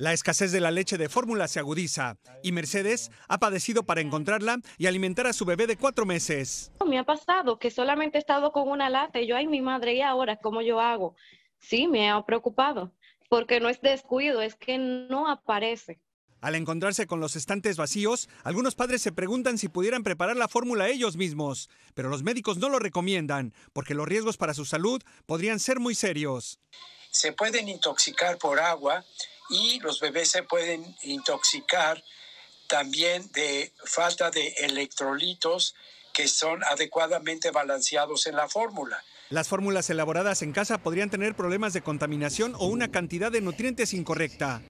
La escasez de la leche de fórmula se agudiza y Mercedes ha padecido para encontrarla y alimentar a su bebé de cuatro meses. Me ha pasado que solamente he estado con una lata y yo, ay, mi madre, ¿y ahora cómo yo hago? Sí, me ha preocupado, porque no es descuido, es que no aparece. Al encontrarse con los estantes vacíos, algunos padres se preguntan si pudieran preparar la fórmula ellos mismos, pero los médicos no lo recomiendan, porque los riesgos para su salud podrían ser muy serios. Se pueden intoxicar por agua y los bebés se pueden intoxicar también de falta de electrolitos que son adecuadamente balanceados en la fórmula. Las fórmulas elaboradas en casa podrían tener problemas de contaminación o una cantidad de nutrientes incorrecta.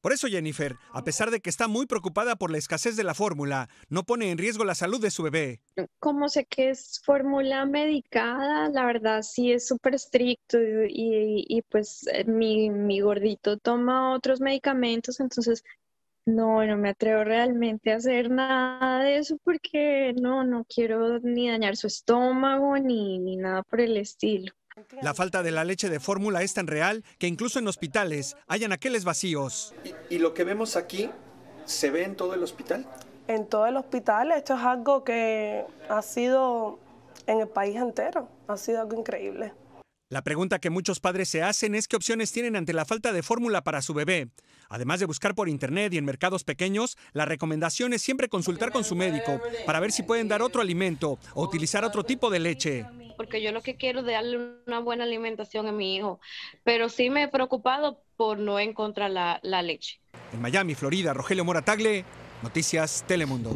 Por eso Jennifer, a pesar de que está muy preocupada por la escasez de la fórmula, no pone en riesgo la salud de su bebé. Como sé que es fórmula medicada, la verdad sí es súper estricto y, pues eh, mi, mi gordito toma otros medicamentos, entonces no, no me atrevo realmente a hacer nada de eso porque no, no quiero ni dañar su estómago ni nada por el estilo. La falta de la leche de fórmula es tan real que incluso en hospitales hay anaqueles vacíos. ¿Y, y lo que vemos aquí se ve en todo el hospital? En todo el hospital, esto es algo que ha sido en el país entero, ha sido algo increíble. La pregunta que muchos padres se hacen es qué opciones tienen ante la falta de fórmula para su bebé. Además de buscar por internet y en mercados pequeños, la recomendación es siempre consultar con su médico para ver si pueden dar otro alimento o utilizar otro tipo de leche porque yo lo que quiero es darle una buena alimentación a mi hijo, pero sí me he preocupado por no encontrar la, la leche. En Miami, Florida, Rogelio Mora Tagle, Noticias Telemundo.